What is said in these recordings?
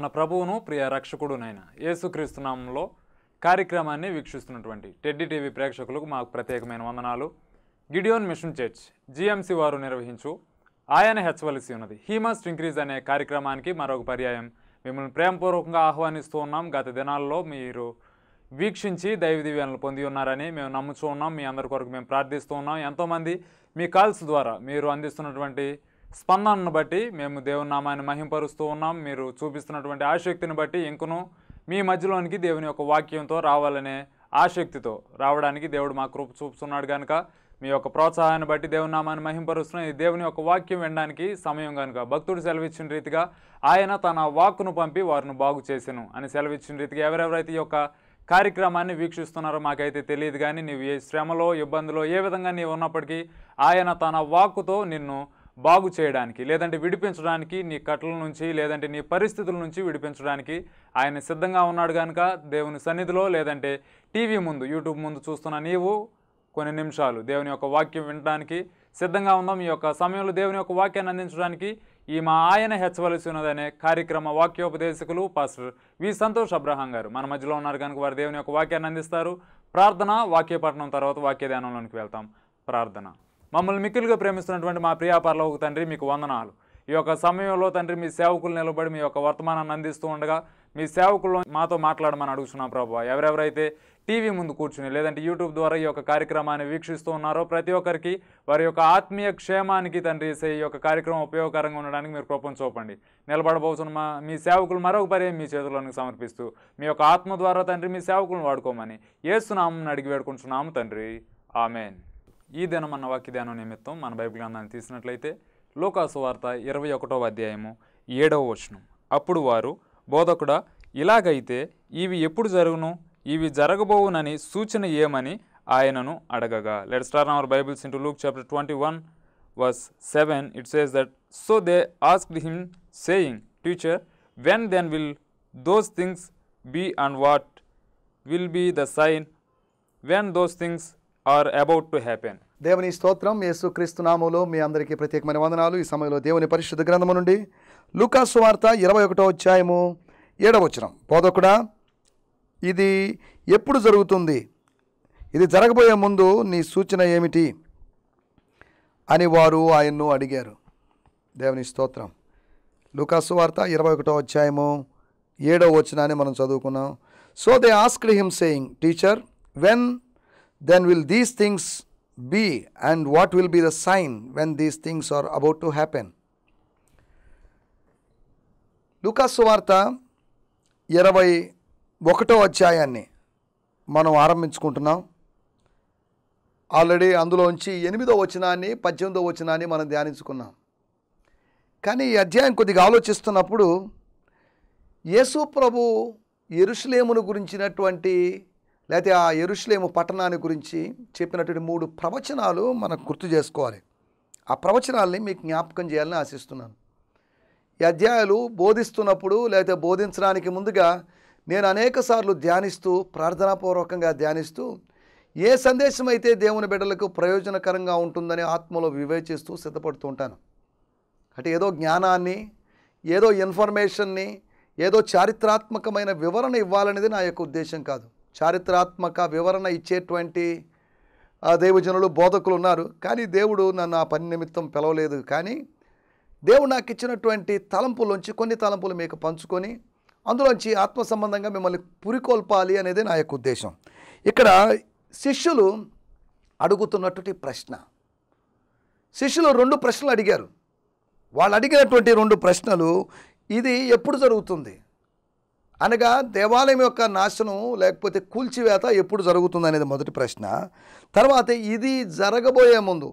మన ప్రభువును ప్రియ రక్షకుడునైన యేసుక్రీస్తునామంలో కార్యక్రమాన్ని వీక్షిస్తున్నటువంటి టెడ్డి టీవీ ప్రేక్షకులకు మాకు ప్రత్యేకమైన వందనాలు గిడియోన్ మిషన్ చర్చ్ జిఎంసి వారు నిర్వహించు ఆయన హెచ్చవలసి ఉన్నది హీ మస్ట్ ఇంక్రీజ్ అనే కార్యక్రమానికి మరొక పర్యాయం మిమ్మల్ని ప్రేమపూర్వకంగా ఆహ్వానిస్తూ ఉన్నాం గత దినాల్లో మీరు వీక్షించి దైవ పొంది ఉన్నారని మేము నమ్ముచూ ఉన్నాం మీ అందరి కొరకు మేము ప్రార్థిస్తూ ఉన్నాం ఎంతోమంది మీ కాల్స్ ద్వారా మీరు అందిస్తున్నటువంటి స్పందనను బట్టి మేము దేవుని నామాన్ని మహింపరుస్తూ ఉన్నాం మీరు చూపిస్తున్నటువంటి ఆసక్తిని బట్టి ఇంకను మీ మధ్యలోనికి దేవుని యొక్క వాక్యంతో రావాలనే ఆసక్తితో రావడానికి దేవుడు మా కృప చూపుతున్నాడు కనుక మీ యొక్క ప్రోత్సాహాన్ని బట్టి దేవుని నామాన్ని మహింపరుస్తున్న ఈ దేవుని యొక్క వాక్యం వినడానికి సమయం కనుక భక్తుడు సెలవిచ్చిన రీతిగా ఆయన తన వాక్కును పంపి వారిని బాగు చేసాను అని సెలవిచ్చిన రీతిగా ఎవరెవరైతే ఈ యొక్క కార్యక్రమాన్ని వీక్షిస్తున్నారో మాకైతే తెలియదు కానీ నీవు ఏ శ్రమలో ఇబ్బందులో ఏ విధంగా నీవు ఉన్నప్పటికీ ఆయన తన వాక్కుతో నిన్ను బాగు చేయడానికి లేదంటే విడిపించడానికి నీ కట్ల నుంచి లేదంటే నీ పరిస్థితుల నుంచి విడిపించడానికి ఆయన సిద్ధంగా ఉన్నాడు కనుక దేవుని సన్నిధిలో లేదంటే టీవీ ముందు యూట్యూబ్ ముందు చూస్తున్న నీవు కొన్ని నిమిషాలు దేవుని యొక్క వాక్యం వినడానికి సిద్ధంగా ఉందాం ఈ యొక్క సమయంలో దేవుని యొక్క వాక్యాన్ని అందించడానికి ఈ మా ఆయన ఉన్నదనే కార్యక్రమ వాక్యోపదేశకులు pastor V Santosh Abraham garu మన మధ్యలో ఉన్నారు కనుక వారు దేవుని యొక్క వాక్యాన్ని అందిస్తారు ప్రార్థన వాక్యపట్నం తర్వాత వాక్యధ్యానంలోనికి వెళ్తాం ప్రార్థన మమ్మల్ని మిక్కులుగా ప్రేమిస్తున్నటువంటి మా ఒక తండ్రి మీకు వందనాలు ఈ యొక్క సమయంలో తండ్రి మీ సేవకులు నిలబడి మీ యొక్క వర్తమానాన్ని అందిస్తూ ఉండగా మీ సేవకుల్లో మాతో మాట్లాడమని అడుగుతున్నాం ప్రభు ఎవరెవరైతే టీవీ ముందు కూర్చుని లేదంటే యూట్యూబ్ ద్వారా ఈ యొక్క కార్యక్రమాన్ని వీక్షిస్తూ ఉన్నారో ప్రతి ఒక్కరికి వారి యొక్క ఆత్మీయ క్షేమానికి తండ్రి ఈ యొక్క కార్యక్రమం ఉపయోగకరంగా ఉండడానికి మీరు కృపం చూపండి నిలబడబోతున్న మా మీ సేవకులు మరొక పరే మీ చేతులను సమర్పిస్తూ మీ యొక్క ఆత్మ ద్వారా తండ్రి మీ సేవకులను వాడుకోమని ఏస్తున్నామని అడిగి వేడుకుంటున్నాము తండ్రి ఆమెన్ ఈ దినం అన్న వాక్యధ్యానం నిమిత్తం మన బైబిల్ గ్రంథాన్ని తీసినట్లయితే లోకాసు వార్త ఇరవై ఒకటవ అధ్యాయము ఏడవ వచనం అప్పుడు వారు బోధకుడ ఇలాగైతే ఇవి ఎప్పుడు జరుగును ఇవి జరగబోవునని సూచన ఏమని ఆయనను అడగగా let start our Bibles into Luke chapter twenty one verse seven it says that so they asked him saying teacher when then will those things be and what will be the sign when those things are about to happen దేవుని స్తోత్రం యేసు క్రీస్తునామంలో మీ అందరికీ ప్రత్యేకమైన వందనాలు ఈ సమయంలో దేవుని పరిశుద్ధ గ్రంథము నుండి లూకాసు వార్త ఇరవై ఒకటో అధ్యాయము ఏడవచనం బోధకుడా ఇది ఎప్పుడు జరుగుతుంది ఇది జరగబోయే ముందు నీ సూచన ఏమిటి అని వారు ఆయన్ను అడిగారు దేవుని స్తోత్రం లూకాసు వార్త ఇరవై ఒకటో అధ్యాయము ఏడవ వచనాన్ని మనం చదువుకున్నాం so they asked him saying teacher when then will these things be and what will be the sign when these things are about to happen? వార్త ఇరవై ఒకటో అధ్యాయాన్ని మనం ఆరంభించుకుంటున్నాం ఆల్రెడీ అందులోంచి ఎనిమిదో వచనాన్ని పద్దెనిమిదో వచనాన్ని మనం ధ్యానించుకున్నాం కానీ ఈ అధ్యాయం కొద్దిగా ఆలోచిస్తున్నప్పుడు యేసు ప్రభు ఎరుషులేమును గురించినటువంటి లేకపోతే ఆ ఎరుషులేము పట్టణాన్ని గురించి చెప్పినటువంటి మూడు ప్రవచనాలు మనకు గుర్తు చేసుకోవాలి ఆ ప్రవచనాల్ని మీకు జ్ఞాపకం చేయాలని ఆశిస్తున్నాను ఈ అధ్యాయాలు బోధిస్తున్నప్పుడు లేకపోతే బోధించడానికి ముందుగా నేను అనేకసార్లు ధ్యానిస్తూ ప్రార్థనాపూర్వకంగా ధ్యానిస్తూ ఏ సందేశం అయితే దేవుని బిడ్డలకు ప్రయోజనకరంగా ఉంటుందని ఆత్మలో వివేచిస్తూ సిద్ధపడుతూ ఉంటాను అంటే ఏదో జ్ఞానాన్ని ఏదో ఇన్ఫర్మేషన్ని ఏదో చారిత్రాత్మకమైన వివరణ ఇవ్వాలనేది నా యొక్క ఉద్దేశం కాదు చారిత్రాత్మక వివరణ ఇచ్చేటువంటి దేవజనులు బోధకులు ఉన్నారు కానీ దేవుడు నన్ను ఆ పని నిమిత్తం పిలవలేదు కానీ దేవుడు నాకు ఇచ్చినటువంటి తలంపులోంచి కొన్ని తలంపులు మీకు పంచుకొని అందులోంచి ఆత్మ సంబంధంగా మిమ్మల్ని పురికొల్పాలి అనేది నా యొక్క ఉద్దేశం ఇక్కడ శిష్యులు అడుగుతున్నటువంటి ప్రశ్న శిష్యులు రెండు ప్రశ్నలు అడిగారు వాళ్ళు అడిగినటువంటి రెండు ప్రశ్నలు ఇది ఎప్పుడు జరుగుతుంది అనగా దేవాలయం యొక్క నాశనం లేకపోతే కూల్చివేత ఎప్పుడు జరుగుతుంది అనేది మొదటి ప్రశ్న తర్వాత ఇది జరగబోయే ముందు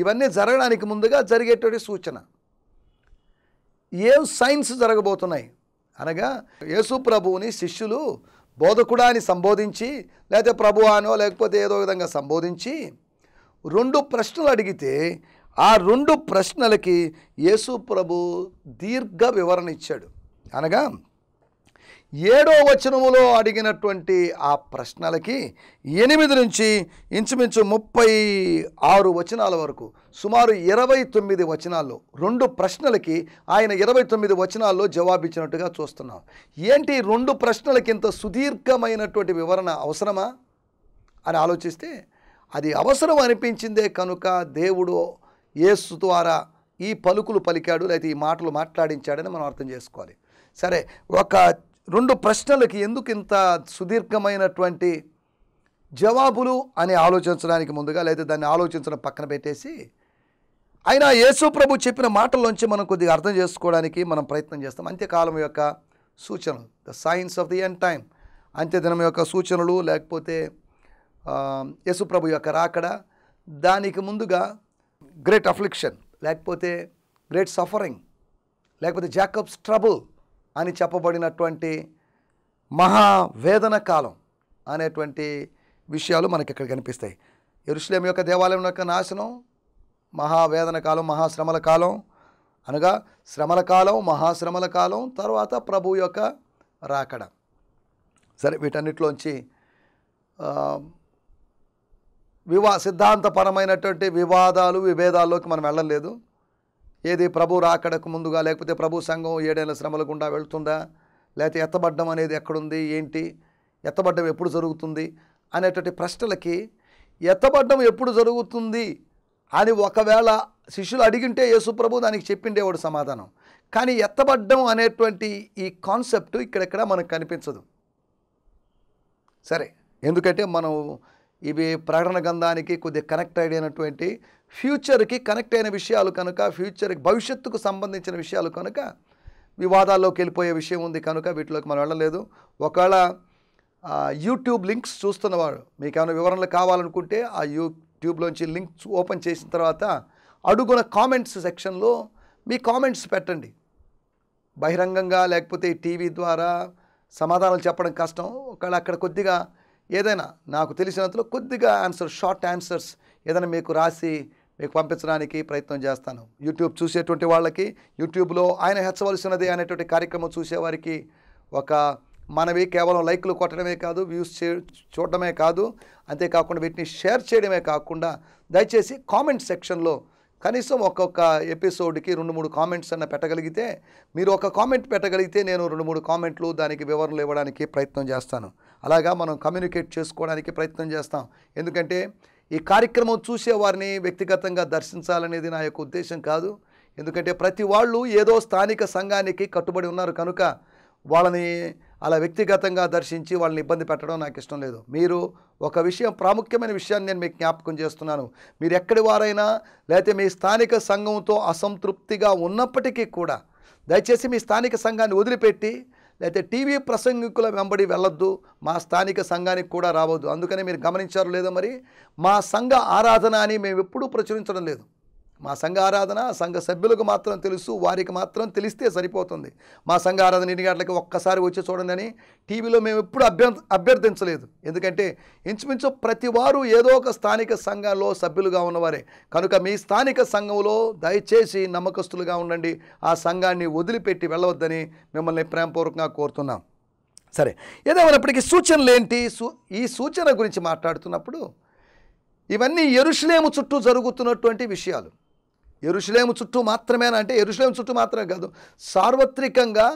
ఇవన్నీ జరగడానికి ముందుగా జరిగేటువంటి సూచన ఏం సైన్స్ జరగబోతున్నాయి అనగా యేసు ప్రభువుని శిష్యులు బోధకుడా అని సంబోధించి లేకపోతే ప్రభు అనో లేకపోతే ఏదో విధంగా సంబోధించి రెండు ప్రశ్నలు అడిగితే ఆ రెండు ప్రశ్నలకి యేసు ప్రభు దీర్ఘ వివరణ ఇచ్చాడు అనగా ఏడో వచనములో అడిగినటువంటి ఆ ప్రశ్నలకి ఎనిమిది నుంచి ఇంచుమించు ముప్పై ఆరు వచనాల వరకు సుమారు ఇరవై తొమ్మిది వచనాల్లో రెండు ప్రశ్నలకి ఆయన ఇరవై తొమ్మిది వచనాల్లో జవాబిచ్చినట్టుగా చూస్తున్నాం ఏంటి రెండు ప్రశ్నలకి ఇంత సుదీర్ఘమైనటువంటి వివరణ అవసరమా అని ఆలోచిస్తే అది అవసరం అనిపించిందే కనుక దేవుడు యేసు ద్వారా ఈ పలుకులు పలికాడు లేకపోతే ఈ మాటలు మాట్లాడించాడని మనం అర్థం చేసుకోవాలి సరే ఒక రెండు ప్రశ్నలకి ఎందుకు ఇంత సుదీర్ఘమైనటువంటి జవాబులు అని ఆలోచించడానికి ముందుగా లేదా దాన్ని ఆలోచించడం పక్కన పెట్టేసి ఆయన యేసు ప్రభు చెప్పిన మాటల్లోంచి మనం కొద్దిగా అర్థం చేసుకోవడానికి మనం ప్రయత్నం చేస్తాం అంత్యకాలం యొక్క సూచనలు the signs of the end time అంత్యదినం యొక్క సూచనలు లేకపోతే యేసు ప్రభు యొక్క రాకడ దానికి ముందుగా గ్రేట్ అఫ్లిక్షన్ లేకపోతే గ్రేట్ సఫరింగ్ లేకపోతే జాకబ్స్ ట్రబుల్ అని చెప్పబడినటువంటి మహావేదన కాలం అనేటువంటి విషయాలు మనకి ఇక్కడ కనిపిస్తాయి ఎరుశ్లేం యొక్క దేవాలయం యొక్క నాశనం మహావేదన కాలం మహాశ్రమల కాలం అనగా శ్రమల కాలం మహాశ్రమల కాలం తర్వాత ప్రభు యొక్క రాకడ సరే వీటన్నిటిలోంచి వివా సిద్ధాంతపరమైనటువంటి వివాదాలు విభేదాల్లోకి మనం వెళ్ళలేదు ఏది ప్రభు రాకడకు ముందుగా లేకపోతే ప్రభు సంఘం ఏడేళ్ళ శ్రమలకుండా వెళ్తుందా లేకపోతే ఎత్తబడ్డం అనేది ఎక్కడుంది ఏంటి ఎత్తబడ్డం ఎప్పుడు జరుగుతుంది అనేటువంటి ప్రశ్నలకి ఎత్తబడ్డం ఎప్పుడు జరుగుతుంది అని ఒకవేళ శిష్యులు అడిగింటే యేసుప్రభు దానికి చెప్పిండేవాడు సమాధానం కానీ ఎత్తబడ్డం అనేటువంటి ఈ కాన్సెప్ట్ ఇక్కడెక్కడ మనకు కనిపించదు సరే ఎందుకంటే మనం ఇవి ప్రకటన గంధానికి కొద్దిగా కనెక్ట్ అయినటువంటి ఫ్యూచర్కి కనెక్ట్ అయిన విషయాలు కనుక ఫ్యూచర్కి భవిష్యత్తుకు సంబంధించిన విషయాలు కనుక వివాదాల్లోకి వెళ్ళిపోయే విషయం ఉంది కనుక వీటిలోకి మనం వెళ్ళలేదు ఒకవేళ యూట్యూబ్ లింక్స్ చూస్తున్నవాడు మీకు ఏమైనా వివరణలు కావాలనుకుంటే ఆ యూట్యూబ్లోంచి లింక్స్ ఓపెన్ చేసిన తర్వాత అడుగున కామెంట్స్ సెక్షన్లో మీ కామెంట్స్ పెట్టండి బహిరంగంగా లేకపోతే టీవీ ద్వారా సమాధానాలు చెప్పడం కష్టం ఒకవేళ అక్కడ కొద్దిగా ఏదైనా నాకు తెలిసినంతలో కొద్దిగా ఆన్సర్ షార్ట్ ఆన్సర్స్ ఏదైనా మీకు రాసి మీకు పంపించడానికి ప్రయత్నం చేస్తాను యూట్యూబ్ చూసేటువంటి వాళ్ళకి యూట్యూబ్లో ఆయన హెచ్చవలసినది అనేటువంటి కార్యక్రమం చూసేవారికి ఒక మనవి కేవలం లైక్లు కొట్టడమే కాదు వ్యూస్ చే చూడడమే కాదు అంతేకాకుండా వీటిని షేర్ చేయడమే కాకుండా దయచేసి కామెంట్ సెక్షన్లో కనీసం ఒక్కొక్క ఎపిసోడ్కి రెండు మూడు కామెంట్స్ అన్న పెట్టగలిగితే మీరు ఒక కామెంట్ పెట్టగలిగితే నేను రెండు మూడు కామెంట్లు దానికి వివరణలు ఇవ్వడానికి ప్రయత్నం చేస్తాను అలాగా మనం కమ్యూనికేట్ చేసుకోవడానికి ప్రయత్నం చేస్తాం ఎందుకంటే ఈ కార్యక్రమం చూసేవారిని వ్యక్తిగతంగా దర్శించాలనేది నా యొక్క ఉద్దేశం కాదు ఎందుకంటే ప్రతి వాళ్ళు ఏదో స్థానిక సంఘానికి కట్టుబడి ఉన్నారు కనుక వాళ్ళని అలా వ్యక్తిగతంగా దర్శించి వాళ్ళని ఇబ్బంది పెట్టడం నాకు ఇష్టం లేదు మీరు ఒక విషయం ప్రాముఖ్యమైన విషయాన్ని నేను మీకు జ్ఞాపకం చేస్తున్నాను మీరు ఎక్కడి వారైనా లేకపోతే మీ స్థానిక సంఘంతో అసంతృప్తిగా ఉన్నప్పటికీ కూడా దయచేసి మీ స్థానిక సంఘాన్ని వదిలిపెట్టి లేకపోతే టీవీ ప్రసంగికుల వెంబడి వెళ్ళొద్దు మా స్థానిక సంఘానికి కూడా రావద్దు అందుకనే మీరు గమనించారు లేదా మరి మా సంఘ ఆరాధన అని మేము ఎప్పుడూ ప్రచురించడం లేదు మా సంఘ ఆరాధన సంఘ సభ్యులకు మాత్రం తెలుసు వారికి మాత్రం తెలిస్తే సరిపోతుంది మా సంఘ ఆరాధన ఎన్ని గంటలకి ఒక్కసారి వచ్చి చూడండి అని టీవీలో మేము ఎప్పుడు అభ్యర్థించలేదు ఎందుకంటే ఇంచుమించు ప్రతి వారు ఏదో ఒక స్థానిక సంఘంలో సభ్యులుగా ఉన్నవారే కనుక మీ స్థానిక సంఘంలో దయచేసి నమ్మకస్తులుగా ఉండండి ఆ సంఘాన్ని వదిలిపెట్టి వెళ్ళవద్దని మిమ్మల్ని ప్రేమపూర్వకంగా కోరుతున్నాం సరే ఏదేమైనప్పటికీ సూచనలు ఏంటి సూ ఈ సూచన గురించి మాట్లాడుతున్నప్పుడు ఇవన్నీ ఎరుషులేము చుట్టూ జరుగుతున్నటువంటి విషయాలు ఎరుషులేము చుట్టూ మాత్రమేనా అంటే ఎరుషులేము చుట్టూ మాత్రమే కాదు సార్వత్రికంగా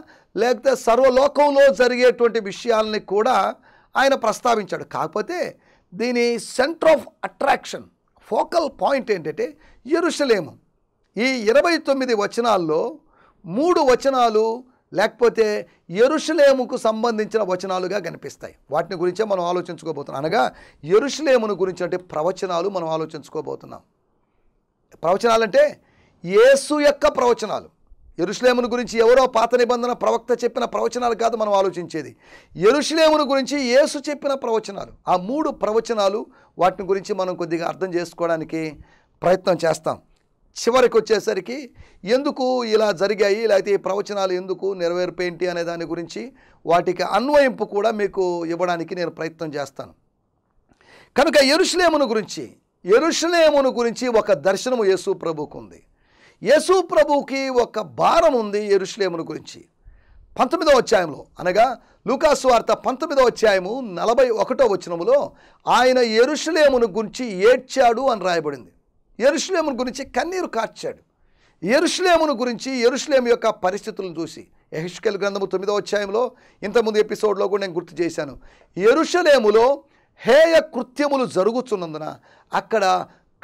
లేకపోతే సర్వలోకంలో జరిగేటువంటి విషయాలని కూడా ఆయన ప్రస్తావించాడు కాకపోతే దీని centre of attraction focal point ఏంటంటే ఎరుషలేము ఈ ఇరవై తొమ్మిది వచనాల్లో మూడు వచనాలు లేకపోతే ఎరుషులేముకు సంబంధించిన వచనాలుగా కనిపిస్తాయి వాటిని గురించే మనం ఆలోచించుకోబోతున్నాం అనగా ఎరుషులేమును గురించి అంటే ప్రవచనాలు మనం ఆలోచించుకోబోతున్నాం ప్రవచనాలు అంటే యేసు యొక్క ప్రవచనాలు ఎరుశ్లేమును గురించి ఎవరో పాత నిబంధన ప్రవక్త చెప్పిన ప్రవచనాలు కాదు మనం ఆలోచించేది ఎరుశ్లేమును గురించి యేసు చెప్పిన ప్రవచనాలు ఆ మూడు ప్రవచనాలు వాటిని గురించి మనం కొద్దిగా అర్థం చేసుకోవడానికి ప్రయత్నం చేస్తాం చివరికి వచ్చేసరికి ఎందుకు ఇలా జరిగాయి లేకపోతే ఈ ప్రవచనాలు ఎందుకు నెరవేర్పేంటి అనే దాని గురించి వాటికి అన్వయింపు కూడా మీకు ఇవ్వడానికి నేను ప్రయత్నం చేస్తాను కనుక ఎరుశ్లేమును గురించి ఎరుషలేమును గురించి ఒక దర్శనము యేసు ప్రభుకు ఉంది యేసు ప్రభుకి ఒక భారం ఉంది ఎరుషలేమును గురించి పంతొమ్మిదవ అధ్యాయంలో అనగా లూకాసు వార్త పంతొమ్మిదవ అధ్యాయము నలభై ఒకటో వచనములో ఆయన ఎరుషులేమును గురించి ఏడ్చాడు అని రాయబడింది ఎరుషులేమును గురించి కన్నీరు కార్చాడు ఎరుషులేమును గురించి ఎరుషులేము యొక్క పరిస్థితులను చూసి ఎహిష్కెల్ గ్రంథము తొమ్మిదవ అధ్యాయంలో ఇంతకుముందు ఎపిసోడ్లో కూడా నేను గుర్తు చేశాను ఎరుషలేములో హేయ కృత్యములు జరుగుతున్నందున అక్కడ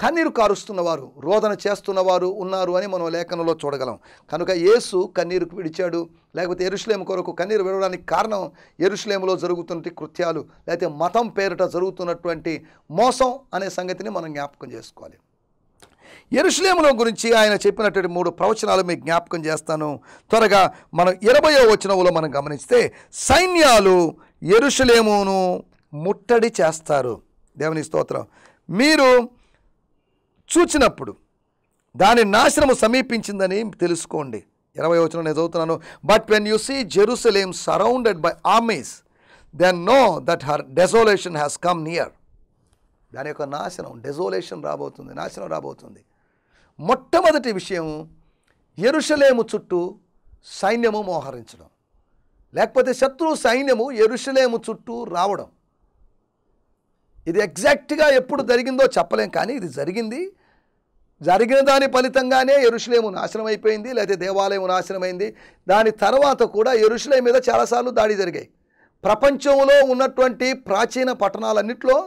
కన్నీరు కారుస్తున్నవారు రోదన చేస్తున్నవారు ఉన్నారు అని మనం లేఖనంలో చూడగలం కనుక యేసు కన్నీరు విడిచాడు లేకపోతే ఎరుశ్లేము కొరకు కన్నీరు విడవడానికి కారణం ఎరుశ్లేములో జరుగుతున్న కృత్యాలు లేకపోతే మతం పేరిట జరుగుతున్నటువంటి మోసం అనే సంగతిని మనం జ్ఞాపకం చేసుకోవాలి ఎరుశ్లేములో గురించి ఆయన చెప్పినటువంటి మూడు ప్రవచనాలు మీకు జ్ఞాపకం చేస్తాను త్వరగా మనం ఇరవయో వచనంలో మనం గమనిస్తే సైన్యాలు ఎరుశ్లేమును ముట్టడి చేస్తారు దేవుని స్తోత్రం మీరు చూచినప్పుడు దాని నాశనము సమీపించిందని తెలుసుకోండి ఇరవై వచ్చిన నేను చదువుతున్నాను but when you see Jerusalem surrounded by armies then know that her desolation has come near దాని యొక్క నాశనం డెజోలేషన్ రాబోతుంది నాశనం రాబోతుంది మొట్టమొదటి విషయం ఎరుషలేము చుట్టూ సైన్యము మోహరించడం లేకపోతే శత్రు సైన్యము ఎరుషలేము చుట్టూ రావడం ఇది ఎగ్జాక్ట్గా ఎప్పుడు జరిగిందో చెప్పలేం కానీ ఇది జరిగింది జరిగిన దాని ఫలితంగానే ఎరుషులేము నాశనం అయిపోయింది లేకపోతే దేవాలయం నాశనమైంది దాని తర్వాత కూడా ఎరుషులేం మీద చాలాసార్లు దాడి జరిగాయి ప్రపంచంలో ఉన్నటువంటి ప్రాచీన పట్టణాలన్నింటిలో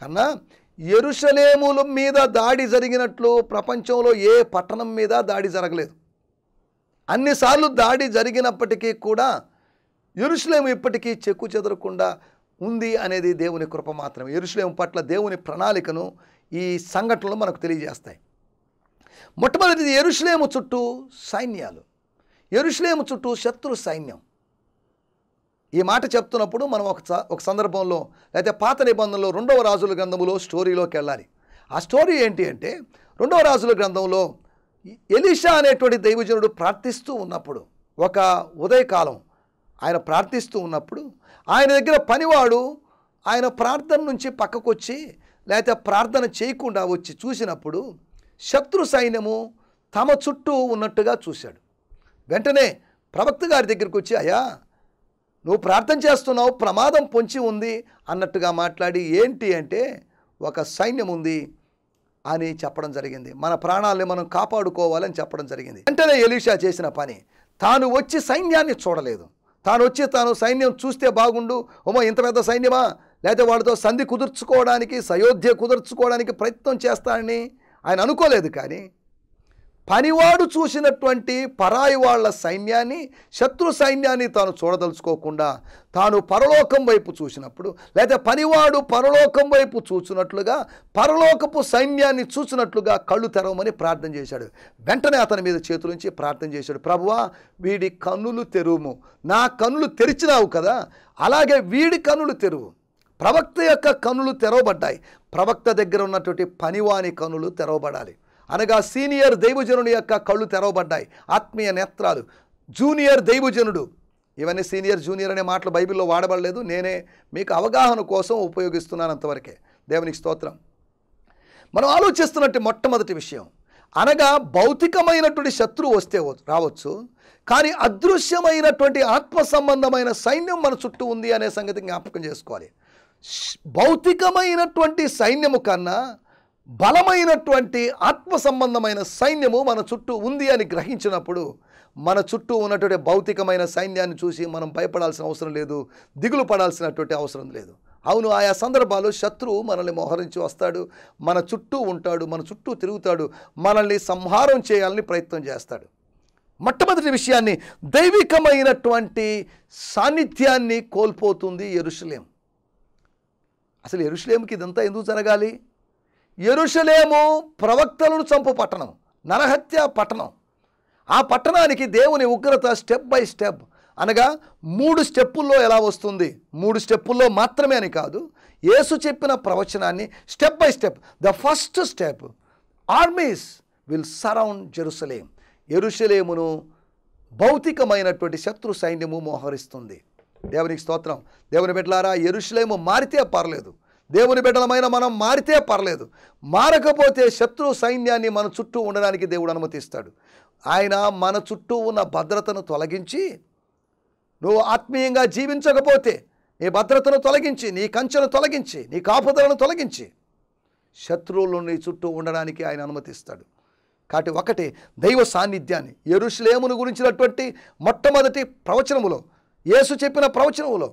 కన్నా ఎరుషలేముల మీద దాడి జరిగినట్లు ప్రపంచంలో ఏ పట్టణం మీద దాడి జరగలేదు అన్నిసార్లు దాడి జరిగినప్పటికీ కూడా ఎరుషులేము ఇప్పటికీ చెక్కు చెదరకుండా ఉంది అనేది దేవుని కృప మాత్రమే ఎరుషులేం పట్ల దేవుని ప్రణాళికను ఈ సంఘటనలు మనకు తెలియజేస్తాయి మొట్టమొదటిది ఎరుషులేము చుట్టూ సైన్యాలు ఎరుషులేము చుట్టూ శత్రు సైన్యం ఈ మాట చెప్తున్నప్పుడు మనం ఒక ఒక సందర్భంలో లేకపోతే పాత నిబంధనలో రెండవ రాజుల గ్రంథంలో స్టోరీలోకి వెళ్ళాలి ఆ స్టోరీ ఏంటి అంటే రెండవ రాజుల గ్రంథంలో ఎలీషా అనేటువంటి దైవజనుడు ప్రార్థిస్తూ ఉన్నప్పుడు ఒక ఉదయకాలం ఆయన ప్రార్థిస్తూ ఉన్నప్పుడు ఆయన దగ్గర పనివాడు ఆయన ప్రార్థన నుంచి పక్కకొచ్చి లేకపోతే ప్రార్థన చేయకుండా వచ్చి చూసినప్పుడు శత్రు సైన్యము తమ చుట్టూ ఉన్నట్టుగా చూశాడు వెంటనే ప్రవక్త గారి దగ్గరికి వచ్చి అయ్యా నువ్వు ప్రార్థన చేస్తున్నావు ప్రమాదం పొంచి ఉంది అన్నట్టుగా మాట్లాడి ఏంటి అంటే ఒక సైన్యం ఉంది అని చెప్పడం జరిగింది మన ప్రాణాలని మనం కాపాడుకోవాలని చెప్పడం జరిగింది వెంటనే ఎలీషా చేసిన పని తాను వచ్చి సైన్యాన్ని చూడలేదు తాను వచ్చి తాను సైన్యం చూస్తే బాగుండు ఓమో ఇంత పెద్ద సైన్యమా లేకపోతే వాళ్ళతో సంధి కుదుర్చుకోవడానికి సయోధ్య కుదుర్చుకోవడానికి ప్రయత్నం చేస్తాడని ఆయన అనుకోలేదు కానీ పనివాడు చూసినటువంటి పరాయి వాళ్ళ సైన్యాన్ని శత్రు సైన్యాన్ని తాను చూడదలుచుకోకుండా తాను పరలోకం వైపు చూసినప్పుడు లేదా పనివాడు పరలోకం వైపు చూచినట్లుగా పరలోకపు సైన్యాన్ని చూసినట్లుగా కళ్ళు తెరవమని ప్రార్థన చేశాడు వెంటనే అతని మీద చేతులుంచి ప్రార్థన చేశాడు ప్రభువా వీడి కన్నులు తెరువు నా కన్నులు తెరిచినావు కదా అలాగే వీడి కన్నులు తెరువు ప్రవక్త యొక్క కన్నులు తెరవబడ్డాయి ప్రవక్త దగ్గర ఉన్నటువంటి పనివాని కన్నులు తెరవబడాలి అనగా సీనియర్ దైవజనుడి యొక్క కళ్ళు తెరవబడ్డాయి ఆత్మీయ నేత్రాలు జూనియర్ దైవజనుడు ఇవన్నీ సీనియర్ జూనియర్ అనే మాటలు బైబిల్లో వాడబడలేదు నేనే మీకు అవగాహన కోసం ఉపయోగిస్తున్నాను అంతవరకే దేవునికి స్తోత్రం మనం ఆలోచిస్తున్నట్టు మొట్టమొదటి విషయం అనగా భౌతికమైనటువంటి శత్రువు వస్తే రావచ్చు కానీ అదృశ్యమైనటువంటి ఆత్మ సంబంధమైన సైన్యం మన చుట్టూ ఉంది అనే సంగతి జ్ఞాపకం చేసుకోవాలి భౌతికమైనటువంటి సైన్యము కన్నా బలమైనటువంటి ఆత్మ సంబంధమైన సైన్యము మన చుట్టూ ఉంది అని గ్రహించినప్పుడు మన చుట్టూ ఉన్నటువంటి భౌతికమైన సైన్యాన్ని చూసి మనం భయపడాల్సిన అవసరం లేదు దిగులు పడాల్సినటువంటి అవసరం లేదు అవును ఆయా సందర్భాలు శత్రువు మనల్ని మోహరించి వస్తాడు మన చుట్టూ ఉంటాడు మన చుట్టూ తిరుగుతాడు మనల్ని సంహారం చేయాలని ప్రయత్నం చేస్తాడు మొట్టమొదటి విషయాన్ని దైవికమైనటువంటి సాన్నిధ్యాన్ని కోల్పోతుంది ఎరుషులేం అసలు ఎరుషులేంకి ఇదంతా ఎందుకు జరగాలి ఎరుషలేము ప్రవక్తలను చంపు పట్టణం నరహత్య పట్టణం ఆ పట్టణానికి దేవుని ఉగ్రత స్టెప్ బై స్టెప్ అనగా మూడు స్టెప్పుల్లో ఎలా వస్తుంది మూడు స్టెప్పుల్లో మాత్రమే అని కాదు యేసు చెప్పిన ప్రవచనాన్ని step by step the first step armies will surround Jerusalem ఎరుసలేమును భౌతికమైనటువంటి శత్రు సైన్యము మోహరిస్తుంది దేవునికి స్తోత్రం దేవుని బిడ్డలారా ఎరుసలేము మారితే పర్లేదు దేవుని బిడ్డలమైన మనం మారితే పర్లేదు మారకపోతే శత్రు సైన్యాన్ని మన చుట్టూ ఉండడానికి దేవుడు అనుమతిస్తాడు ఆయన మన చుట్టూ ఉన్న భద్రతను తొలగించి నువ్వు ఆత్మీయంగా జీవించకపోతే నీ భద్రతను తొలగించి నీ కంచెను తొలగించి నీ కాపుదలను తొలగించి శత్రువులు నీ చుట్టూ ఉండడానికి ఆయన అనుమతిస్తాడు కాబట్టి ఒకటి దైవ సాన్నిధ్యాన్ని ఎరుషులేమును గురించినటువంటి మొట్టమొదటి ప్రవచనములో యేసు చెప్పిన ప్రవచనములో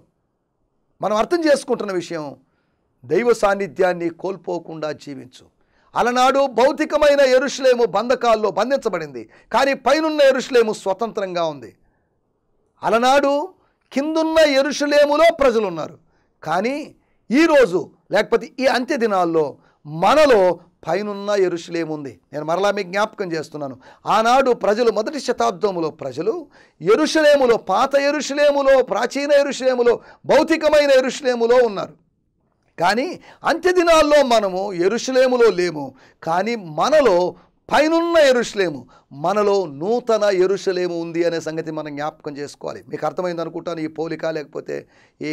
మనం అర్థం చేసుకుంటున్న విషయం దైవ సాన్నిధ్యాన్ని కోల్పోకుండా జీవించు అలనాడు భౌతికమైన ఎరుషులేము బంధకాల్లో బంధించబడింది కానీ పైనున్న ఎరుషులేము స్వతంత్రంగా ఉంది అలనాడు కిందున్న ఎరుషులేములో ఉన్నారు కానీ ఈరోజు లేకపోతే ఈ అంత్య దినాల్లో మనలో పైనున్న ఎరుషులేముంది నేను మరలా మీకు జ్ఞాపకం చేస్తున్నాను ఆనాడు ప్రజలు మొదటి శతాబ్దంలో ప్రజలు ఎరుషులేములో పాత ఎరుషులేములో ప్రాచీన ఎరుషులేములో భౌతికమైన ఎరుషులేములో ఉన్నారు కానీ దినాల్లో మనము ఎరుషులేములో లేము కానీ మనలో పైనున్న ఎరుషులేము మనలో నూతన ఎరుషులేము ఉంది అనే సంగతి మనం జ్ఞాపకం చేసుకోవాలి మీకు అర్థమైంది అనుకుంటాను ఈ పోలిక లేకపోతే ఈ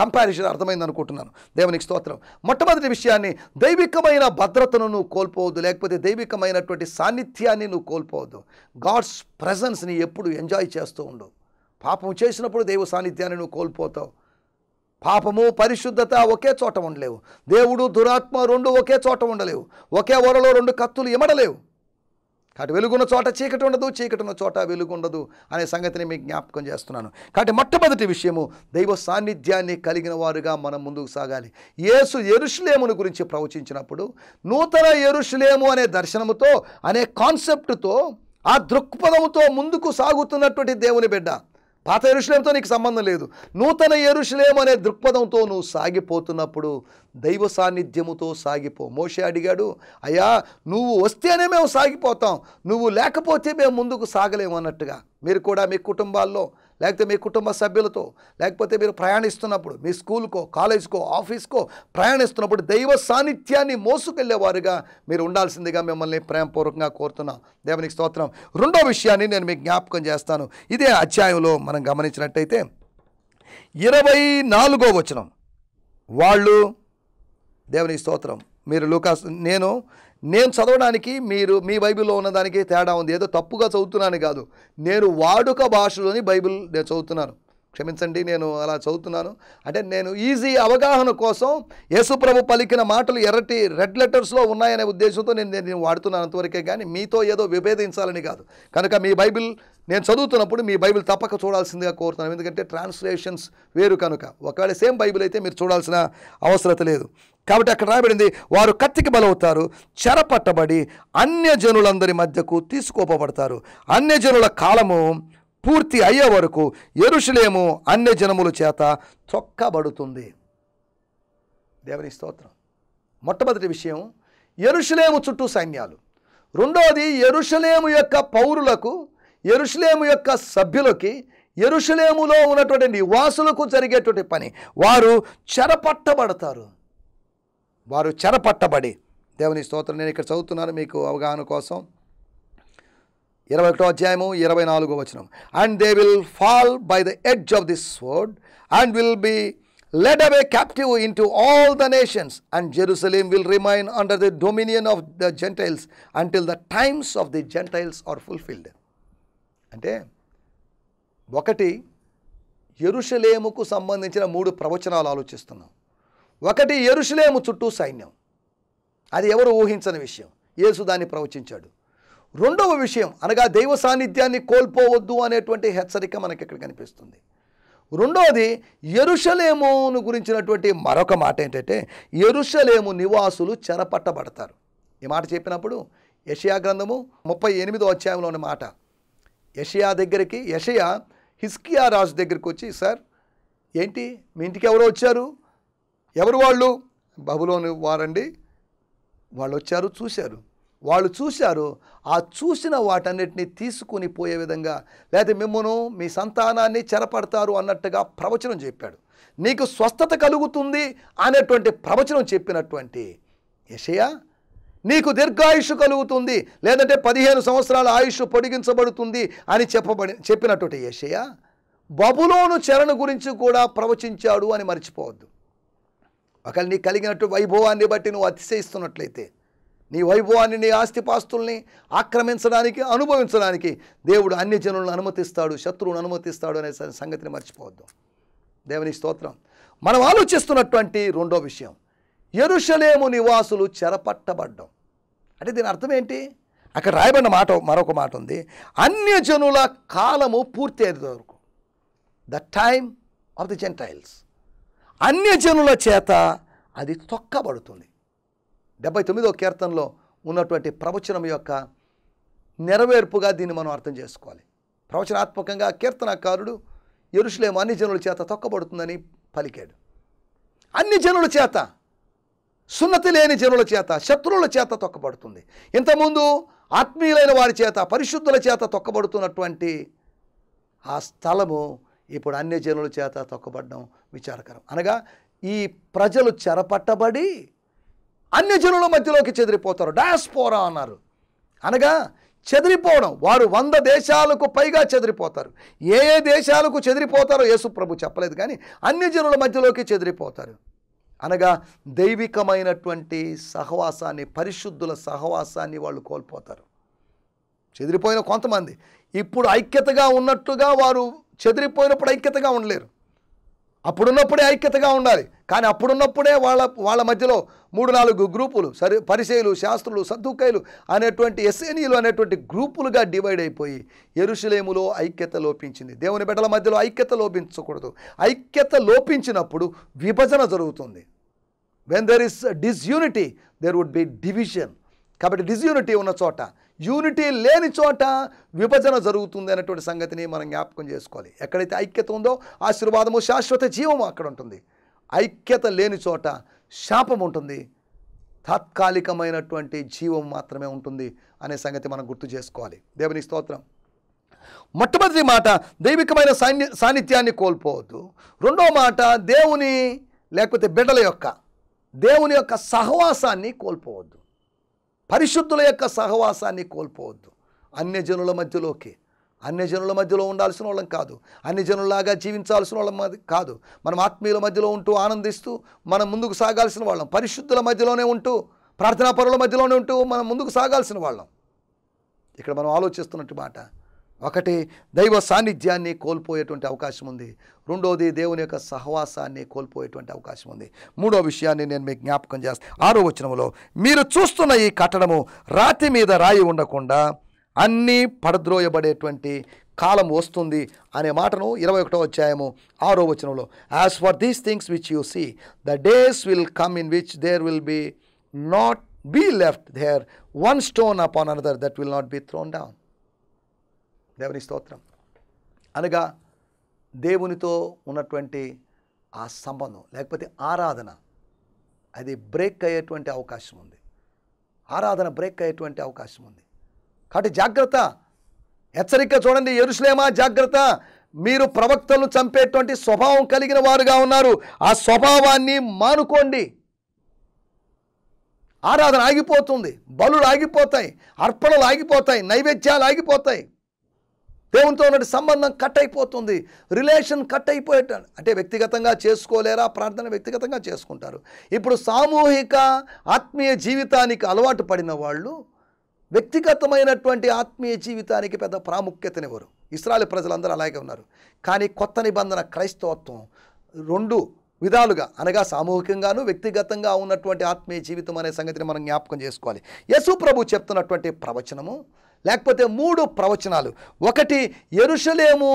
కంపారిజన్ అర్థమైంది అనుకుంటున్నాను దేవునికి స్తోత్రం మొట్టమొదటి విషయాన్ని దైవికమైన భద్రతను నువ్వు కోల్పోవద్దు లేకపోతే దైవికమైనటువంటి సాన్నిధ్యాన్ని నువ్వు కోల్పోవద్దు గాడ్స్ ప్రజెన్స్ని ఎప్పుడు ఎంజాయ్ చేస్తూ ఉండు పాపం చేసినప్పుడు దైవ సాన్నిధ్యాన్ని నువ్వు కోల్పోతావు పాపము పరిశుద్ధత ఒకే చోట ఉండలేవు దేవుడు దురాత్మ రెండు ఒకే చోట ఉండలేవు ఒకే ఓరలో రెండు కత్తులు ఇమడలేవు కాబట్టి వెలుగున్న చోట చీకటి ఉండదు చీకటి ఉన్న చోట వెలుగు ఉండదు అనే సంగతిని మీకు జ్ఞాపకం చేస్తున్నాను కాబట్టి మొట్టమొదటి విషయము దైవ సాన్నిధ్యాన్ని కలిగిన వారుగా మనం ముందుకు సాగాలి యేసు ఎరుషులేమును గురించి ప్రవచించినప్పుడు నూతన ఎరుషులేము అనే దర్శనముతో అనే కాన్సెప్ట్తో ఆ దృక్పథముతో ముందుకు సాగుతున్నటువంటి దేవుని బిడ్డ పాత ఎరుషులేంతో నీకు సంబంధం లేదు నూతన ఎరుషులేం అనే దృక్పథంతో నువ్వు సాగిపోతున్నప్పుడు దైవ సాన్నిధ్యముతో సాగిపో మోషే అడిగాడు అయ్యా నువ్వు వస్తేనే మేము సాగిపోతాం నువ్వు లేకపోతే మేము ముందుకు సాగలేము అన్నట్టుగా మీరు కూడా మీ కుటుంబాల్లో లేకపోతే మీ కుటుంబ సభ్యులతో లేకపోతే మీరు ప్రయాణిస్తున్నప్పుడు మీ స్కూల్కో కాలేజ్కో ఆఫీస్కో ప్రయాణిస్తున్నప్పుడు దైవ సాన్నిధ్యాన్ని మోసుకెళ్లేవారుగా మీరు ఉండాల్సిందిగా మిమ్మల్ని ప్రేమపూర్వకంగా కోరుతున్నాం దేవునికి స్తోత్రం రెండో విషయాన్ని నేను మీకు జ్ఞాపకం చేస్తాను ఇదే అధ్యాయంలో మనం గమనించినట్టయితే ఇరవై నాలుగో వచనం వాళ్ళు దేవుని స్తోత్రం మీరు లూకాస్ నేను నేను చదవడానికి మీరు మీ బైబిల్లో ఉన్నదానికి తేడా ఉంది ఏదో తప్పుగా చదువుతున్నాను కాదు నేను వాడుక భాషలోని బైబిల్ నేను చదువుతున్నాను క్షమించండి నేను అలా చదువుతున్నాను అంటే నేను ఈజీ అవగాహన కోసం యేసుప్రభు పలికిన మాటలు ఎర్రటి రెడ్ లెటర్స్లో ఉన్నాయనే ఉద్దేశంతో నేను నేను వాడుతున్నాను అంతవరకే కానీ మీతో ఏదో విభేదించాలని కాదు కనుక మీ బైబిల్ నేను చదువుతున్నప్పుడు మీ బైబిల్ తప్పక చూడాల్సిందిగా కోరుతున్నాను ఎందుకంటే ట్రాన్స్లేషన్స్ వేరు కనుక ఒకవేళ సేమ్ బైబిల్ అయితే మీరు చూడాల్సిన అవసరత లేదు కాబట్టి అక్కడ రాయబడింది వారు కత్తికి బలవుతారు చెరపట్టబడి అన్యజనులందరి మధ్యకు తీసుకోపబడతారు అన్యజనుల కాలము పూర్తి అయ్యే వరకు ఎరుషులేము అన్యజనముల చేత చొక్కబడుతుంది దేవుని స్తోత్రం మొట్టమొదటి విషయం ఎరుషులేము చుట్టూ సైన్యాలు రెండవది ఎరుషులేము యొక్క పౌరులకు ఎరుషులేము యొక్క సభ్యులకి ఎరుషులేములో ఉన్నటువంటి నివాసులకు జరిగేటువంటి పని వారు చెరపట్టబడతారు వారు చెరపట్టబడి దేవుని స్తోత్రం నేను ఇక్కడ చదువుతున్నాను మీకు అవగాహన కోసం ఇరవై ఒకటో అధ్యాయము ఇరవై నాలుగో వచనం and they will fall by the edge of this word and will be led away captive into all the nations and Jerusalem will remain under the dominion of the Gentiles until the times of the Gentiles are fulfilled అంటే ఒకటి ఎరుషలేముకు సంబంధించిన మూడు ప్రవచనాలు ఆలోచిస్తున్నాం ఒకటి ఎరుషులేము చుట్టూ సైన్యం అది ఎవరు ఊహించని విషయం యేసు దాన్ని ప్రవచించాడు రెండవ విషయం అనగా దైవ సాన్నిధ్యాన్ని కోల్పోవద్దు అనేటువంటి హెచ్చరిక మనకి ఇక్కడ కనిపిస్తుంది రెండవది ఎరుషలేమును గురించినటువంటి మరొక మాట ఏంటంటే ఎరుషలేము నివాసులు చెరపట్టబడతారు ఈ మాట చెప్పినప్పుడు యషియా గ్రంథము ముప్పై ఎనిమిదో అధ్యాయంలోని మాట యషియా దగ్గరికి యషయా హిస్కియా రాజు దగ్గరికి వచ్చి సార్ ఏంటి మీ ఇంటికి ఎవరో వచ్చారు ఎవరు వాళ్ళు బబులోని వారండి వాళ్ళు వచ్చారు చూశారు వాళ్ళు చూశారు ఆ చూసిన వాటన్నిటిని తీసుకుని పోయే విధంగా లేదా మిమ్మను మీ సంతానాన్ని చెరపడతారు అన్నట్టుగా ప్రవచనం చెప్పాడు నీకు స్వస్థత కలుగుతుంది అనేటువంటి ప్రవచనం చెప్పినటువంటి యషయా నీకు దీర్ఘాయుష్ కలుగుతుంది లేదంటే పదిహేను సంవత్సరాల ఆయుష్ పొడిగించబడుతుంది అని చెప్పబడి చెప్పినటువంటి యషయా బబులోను చరణ గురించి కూడా ప్రవచించాడు అని మర్చిపోవద్దు ఒకవేళ నీకు కలిగినట్టు వైభవాన్ని బట్టి నువ్వు అతిశయిస్తున్నట్లయితే నీ వైభవాన్ని నీ ఆస్తిపాస్తుల్ని ఆక్రమించడానికి అనుభవించడానికి దేవుడు అన్ని జనులను అనుమతిస్తాడు శత్రువును అనుమతిస్తాడు అనే సంగతిని మర్చిపోవద్దు దేవుని స్తోత్రం మనం ఆలోచిస్తున్నటువంటి రెండో విషయం ఎరుషలేము నివాసులు చెరపట్టబడ్డం అంటే దీని అర్థం ఏంటి అక్కడ రాయబడిన మాట మరొక మాట ఉంది అన్యజనుల కాలము పూర్తి అయ్యేంత వరకు the time of the Gentiles అన్యజనుల చేత అది తొక్కబడుతుంది డెబ్బై తొమ్మిదో కీర్తనలో ఉన్నటువంటి ప్రవచనం యొక్క నెరవేర్పుగా దీన్ని మనం అర్థం చేసుకోవాలి ప్రవచనాత్మకంగా కీర్తనకారుడు ఎరుషులేము అన్ని జనుల చేత తొక్కబడుతుందని పలికాడు అన్ని జనుల చేత సున్నతి లేని జనుల చేత శత్రువుల చేత తొక్కబడుతుంది ఇంతకుముందు ఆత్మీయులైన వారి చేత పరిశుద్ధుల చేత తొక్కబడుతున్నటువంటి ఆ స్థలము ఇప్పుడు అన్ని జనుల చేత తొక్కబడడం విచారకరం అనగా ఈ ప్రజలు చెరపట్టబడి జనుల మధ్యలోకి చెదిరిపోతారు పోరా అన్నారు అనగా చెదిరిపోవడం వారు వంద దేశాలకు పైగా చెదిరిపోతారు ఏ ఏ దేశాలకు చెదిరిపోతారో యేసు ప్రభు చెప్పలేదు కానీ అన్ని జనుల మధ్యలోకి చెదిరిపోతారు అనగా దైవికమైనటువంటి సహవాసాన్ని పరిశుద్ధుల సహవాసాన్ని వాళ్ళు కోల్పోతారు చెదిరిపోయిన కొంతమంది ఇప్పుడు ఐక్యతగా ఉన్నట్టుగా వారు చెదిరిపోయినప్పుడు ఐక్యతగా ఉండలేరు అప్పుడున్నప్పుడే ఐక్యతగా ఉండాలి కానీ అప్పుడున్నప్పుడే వాళ్ళ వాళ్ళ మధ్యలో మూడు నాలుగు గ్రూపులు సరి పరిశైలు శాస్త్రులు సద్దుకైలు అనేటువంటి ఎస్ఎన్ఈలు అనేటువంటి గ్రూపులుగా డివైడ్ అయిపోయి ఎరుషులేములో ఐక్యత లోపించింది దేవుని బిడ్డల మధ్యలో ఐక్యత లోపించకూడదు ఐక్యత లోపించినప్పుడు విభజన జరుగుతుంది when there is disunity there would be division కాబట్టి డిస్యూనిటీ ఉన్న చోట యూనిటీ లేని చోట విభజన జరుగుతుంది అనేటువంటి సంగతిని మనం జ్ఞాపకం చేసుకోవాలి ఎక్కడైతే ఐక్యత ఉందో ఆశీర్వాదము శాశ్వత జీవము అక్కడ ఉంటుంది ఐక్యత లేని చోట శాపం ఉంటుంది తాత్కాలికమైనటువంటి జీవం మాత్రమే ఉంటుంది అనే సంగతి మనం గుర్తు చేసుకోవాలి దేవుని స్తోత్రం మొట్టమొదటి మాట దైవికమైన సాన్ని సాన్నిధ్యాన్ని కోల్పోవద్దు రెండో మాట దేవుని లేకపోతే బిడ్డల యొక్క దేవుని యొక్క సహవాసాన్ని కోల్పోవద్దు పరిశుద్ధుల యొక్క సహవాసాన్ని కోల్పోవద్దు అన్యజనుల మధ్యలోకి అన్యజనుల మధ్యలో ఉండాల్సిన వాళ్ళం కాదు అన్యజనులాగా జీవించాల్సిన వాళ్ళం కాదు మనం ఆత్మీయుల మధ్యలో ఉంటూ ఆనందిస్తూ మనం ముందుకు సాగాల్సిన వాళ్ళం పరిశుద్ధుల మధ్యలోనే ఉంటూ ప్రార్థనా పరుల మధ్యలోనే ఉంటూ మనం ముందుకు సాగాల్సిన వాళ్ళం ఇక్కడ మనం ఆలోచిస్తున్నట్టు మాట ఒకటి దైవ సాన్నిధ్యాన్ని కోల్పోయేటువంటి అవకాశం ఉంది రెండోది దేవుని యొక్క సహవాసాన్ని కోల్పోయేటువంటి అవకాశం ఉంది మూడో విషయాన్ని నేను మీకు జ్ఞాపకం చేస్తాను ఆరో వచనంలో మీరు చూస్తున్న ఈ కట్టడము రాతి మీద రాయి ఉండకుండా అన్నీ పడద్రోయబడేటువంటి కాలం వస్తుంది అనే మాటను ఇరవై ఒకటో అధ్యాయము ఆరో వచనంలో as for these things which you see the days will come in which there will be not be left there one stone upon another that will not be thrown down దేవుని స్తోత్రం అనగా దేవునితో ఉన్నటువంటి ఆ సంబంధం లేకపోతే ఆరాధన అది బ్రేక్ అయ్యేటువంటి అవకాశం ఉంది ఆరాధన బ్రేక్ అయ్యేటువంటి అవకాశం ఉంది కాబట్టి జాగ్రత్త హెచ్చరిక చూడండి ఎరుసలేమా జాగ్రత్త మీరు ప్రవక్తలను చంపేటువంటి స్వభావం కలిగిన వారుగా ఉన్నారు ఆ స్వభావాన్ని మానుకోండి ఆరాధన ఆగిపోతుంది బలులు ఆగిపోతాయి అర్పణలు ఆగిపోతాయి నైవేద్యాలు ఆగిపోతాయి దేవునితో ఉన్న సంబంధం కట్ అయిపోతుంది రిలేషన్ కట్ అయిపోయేట అంటే వ్యక్తిగతంగా చేసుకోలేరా ప్రార్థన వ్యక్తిగతంగా చేసుకుంటారు ఇప్పుడు సామూహిక ఆత్మీయ జీవితానికి అలవాటు పడిన వాళ్ళు వ్యక్తిగతమైనటువంటి ఆత్మీయ జీవితానికి పెద్ద ప్రాముఖ్యతనివ్వరు ఇస్రాయల్ ప్రజలందరూ అలాగే ఉన్నారు కానీ కొత్త నిబంధన క్రైస్తవత్వం రెండు విధాలుగా అనగా సామూహికంగాను వ్యక్తిగతంగా ఉన్నటువంటి ఆత్మీయ జీవితం అనే సంగతిని మనం జ్ఞాపకం చేసుకోవాలి యశు ప్రభు చెప్తున్నటువంటి ప్రవచనము లేకపోతే మూడు ప్రవచనాలు ఒకటి ఎరుషలేము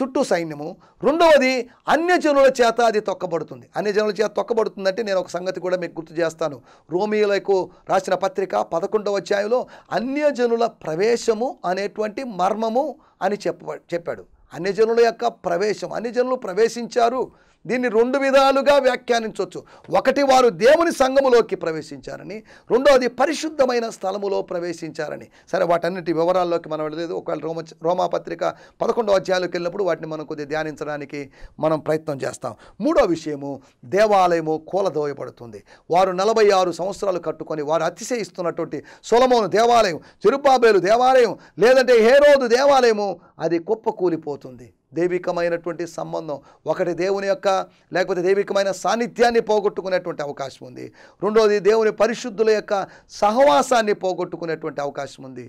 చుట్టూ సైన్యము రెండవది అన్యజనుల చేత అది తొక్కబడుతుంది అన్యజనుల చేత తొక్కబడుతుందంటే నేను ఒక సంగతి కూడా మీకు గుర్తు చేస్తాను రోమియోలకు రాసిన పత్రిక పదకొండవ అధ్యాయంలో అన్యజనుల ప్రవేశము అనేటువంటి మర్మము అని చెప్ప చెప్పాడు అన్యజనుల యొక్క ప్రవేశం అన్యజనులు ప్రవేశించారు దీన్ని రెండు విధాలుగా వ్యాఖ్యానించవచ్చు ఒకటి వారు దేవుని సంఘములోకి ప్రవేశించారని రెండోది పరిశుద్ధమైన స్థలములో ప్రవేశించారని సరే వాటన్నిటి వివరాల్లోకి మనం వెళ్ళలేదు ఒకవేళ రోమ రోమాపత్రిక పదకొండో అధ్యాయులకు వెళ్ళినప్పుడు వాటిని మనం కొద్దిగా ధ్యానించడానికి మనం ప్రయత్నం చేస్తాం మూడో విషయము దేవాలయము కూలదోయబడుతుంది వారు నలభై ఆరు సంవత్సరాలు కట్టుకొని వారు అతిశయిస్తున్నటువంటి సులమోను దేవాలయం చిరుబాబేలు దేవాలయం లేదంటే హేరోదు దేవాలయము అది కుప్పకూలిపోతుంది దైవికమైనటువంటి సంబంధం ఒకటి దేవుని యొక్క లేకపోతే దైవికమైన సాన్నిధ్యాన్ని పోగొట్టుకునేటువంటి అవకాశం ఉంది రెండోది దేవుని పరిశుద్ధుల యొక్క సహవాసాన్ని పోగొట్టుకునేటువంటి అవకాశం ఉంది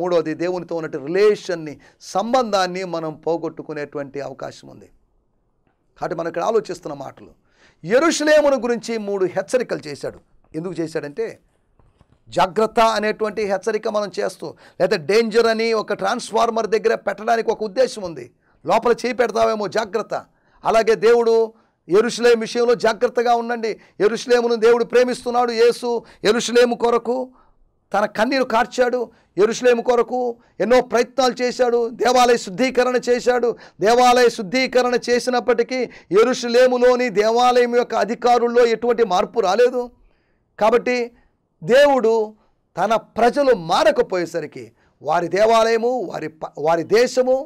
మూడోది దేవునితో ఉన్నట్టు రిలేషన్ని సంబంధాన్ని మనం పోగొట్టుకునేటువంటి అవకాశం ఉంది కాబట్టి మనం ఇక్కడ ఆలోచిస్తున్న మాటలు ఎరుషులేమును గురించి మూడు హెచ్చరికలు చేశాడు ఎందుకు చేశాడంటే జాగ్రత్త అనేటువంటి హెచ్చరిక మనం చేస్తూ లేదా డేంజర్ అని ఒక ట్రాన్స్ఫార్మర్ దగ్గర పెట్టడానికి ఒక ఉద్దేశం ఉంది లోపల చేయి పెడతావేమో జాగ్రత్త అలాగే దేవుడు ఎరుషులేం విషయంలో జాగ్రత్తగా ఉండండి ఎరుషులేమును దేవుడు ప్రేమిస్తున్నాడు యేసు ఎరుషులేము కొరకు తన కన్నీరు కార్చాడు ఎరుషులేము కొరకు ఎన్నో ప్రయత్నాలు చేశాడు దేవాలయ శుద్ధీకరణ చేశాడు దేవాలయ శుద్ధీకరణ చేసినప్పటికీ ఎరుషులేములోని దేవాలయం యొక్క అధికారుల్లో ఎటువంటి మార్పు రాలేదు కాబట్టి దేవుడు తన ప్రజలు మారకపోయేసరికి వారి దేవాలయము వారి వారి దేశము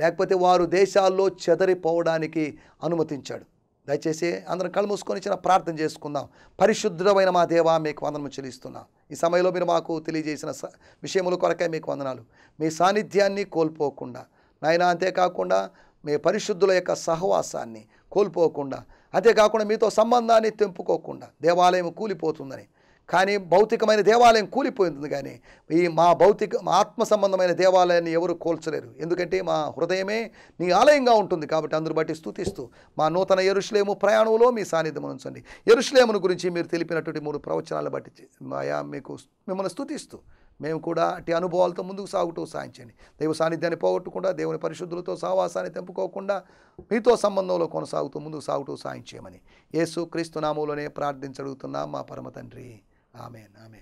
లేకపోతే వారు దేశాల్లో చెదరిపోవడానికి అనుమతించాడు దయచేసి అందరం కళ్ళు మూసుకొని చిన్న ప్రార్థన చేసుకుందాం పరిశుద్ధమైన మా దేవా మీకు వందనము చెల్లిస్తున్నాం ఈ సమయంలో మీరు మాకు తెలియజేసిన స విషయముల కొరకే మీకు వందనాలు మీ సాన్నిధ్యాన్ని కోల్పోకుండా నాయన అంతేకాకుండా మీ పరిశుద్ధుల యొక్క సహవాసాన్ని కోల్పోకుండా అంతేకాకుండా మీతో సంబంధాన్ని తెంపుకోకుండా దేవాలయం కూలిపోతుందని కానీ భౌతికమైన దేవాలయం కూలిపోయింది కానీ ఈ మా భౌతిక మా ఆత్మ సంబంధమైన దేవాలయాన్ని ఎవరు కోల్చలేరు ఎందుకంటే మా హృదయమే నీ ఆలయంగా ఉంటుంది కాబట్టి అందరు బట్టి స్థుతిస్తూ మా నూతన ఎరుశ్లేము ప్రయాణంలో మీ సాన్నిధ్యం ఉంచండి ఎరుశ్లేమును గురించి మీరు తెలిపినటువంటి మూడు ప్రవచనాలను బట్టి మాయా మీకు మిమ్మల్ని స్థుతిస్తూ మేము కూడా అట్టి అనుభవాలతో ముందుకు సాగుటూ సాధించండి దైవ సాన్నిధ్యాన్ని పోగొట్టకుండా దేవుని పరిశుద్ధులతో సావాసాన్ని తెంపుకోకుండా మీతో సంబంధంలో కొనసాగుతూ ముందుకు సాగుటూ సాయం చేయమని యేసు క్రీస్తు నామంలోనే ప్రార్థించడుగుతున్నాం మా పరమ తండ్రి ఆమెన్ ఆమె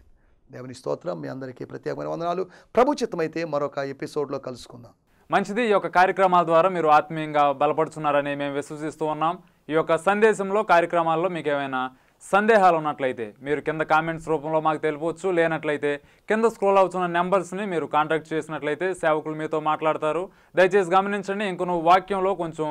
దేవుని స్తోత్రం మీ అందరికీ ప్రత్యేకమైన వందనాలు ప్రభుచితమైతే మరొక ఎపిసోడ్లో కలుసుకుందాం మంచిది ఈ యొక్క కార్యక్రమాల ద్వారా మీరు ఆత్మీయంగా బలపడుతున్నారని మేము విశ్వసిస్తూ ఉన్నాం ఈ యొక్క సందేశంలో కార్యక్రమాల్లో మీకు ఏమైనా సందేహాలు ఉన్నట్లయితే మీరు కింద కామెంట్స్ రూపంలో మాకు తెలుపవచ్చు లేనట్లయితే కింద స్క్రోల్ అవుతున్న నెంబర్స్ని మీరు కాంటాక్ట్ చేసినట్లయితే సేవకులు మీతో మాట్లాడతారు దయచేసి గమనించండి ఇంకొన వాక్యంలో కొంచెం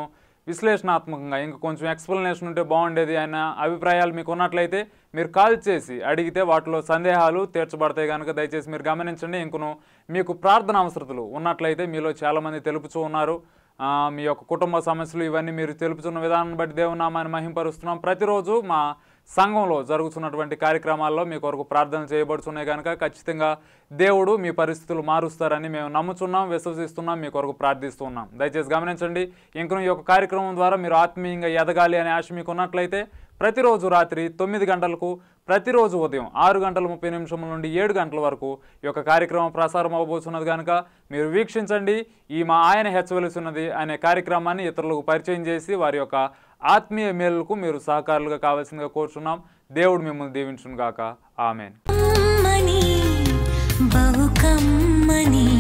విశ్లేషణాత్మకంగా ఇంకా కొంచెం ఎక్స్ప్లెనేషన్ ఉంటే బాగుండేది అయిన అభిప్రాయాలు మీకు ఉన్నట్లయితే మీరు కాల్ చేసి అడిగితే వాటిలో సందేహాలు తీర్చబడతాయి కనుక దయచేసి మీరు గమనించండి ఇంకను మీకు ప్రార్థన అవసరతలు ఉన్నట్లయితే మీలో చాలామంది తెలుపుచూ ఉన్నారు మీ యొక్క కుటుంబ సమస్యలు ఇవన్నీ మీరు తెలుపుతున్న విధానం బట్టి దేవునామాన్ని మహింపరుస్తున్నాం ప్రతిరోజు మా సంఘంలో జరుగుతున్నటువంటి కార్యక్రమాల్లో మీ కొరకు ప్రార్థనలు చేయబడుతున్నాయి కనుక ఖచ్చితంగా దేవుడు మీ పరిస్థితులు మారుస్తారని మేము నమ్ముచున్నాం విశ్వసిస్తున్నాం మీ కొరకు ప్రార్థిస్తున్నాం దయచేసి గమనించండి ఇంకను ఈ యొక్క కార్యక్రమం ద్వారా మీరు ఆత్మీయంగా ఎదగాలి అనే ఆశ మీకు ఉన్నట్లయితే ప్రతిరోజు రాత్రి తొమ్మిది గంటలకు ప్రతిరోజు ఉదయం ఆరు గంటల ముప్పై నిమిషముల నుండి ఏడు గంటల వరకు ఈ యొక్క కార్యక్రమం ప్రసారం అవ్వబోతున్నది కనుక మీరు వీక్షించండి ఈ మా ఆయన హెచ్చవలసినది అనే కార్యక్రమాన్ని ఇతరులకు పరిచయం చేసి వారి యొక్క ఆత్మీయ మేలులకు మీరు సహకారులుగా కావాల్సిందిగా కోరుచున్నాం దేవుడు మిమ్మల్ని దీవించునుగాక ఆమెన్ బహుకమ్మని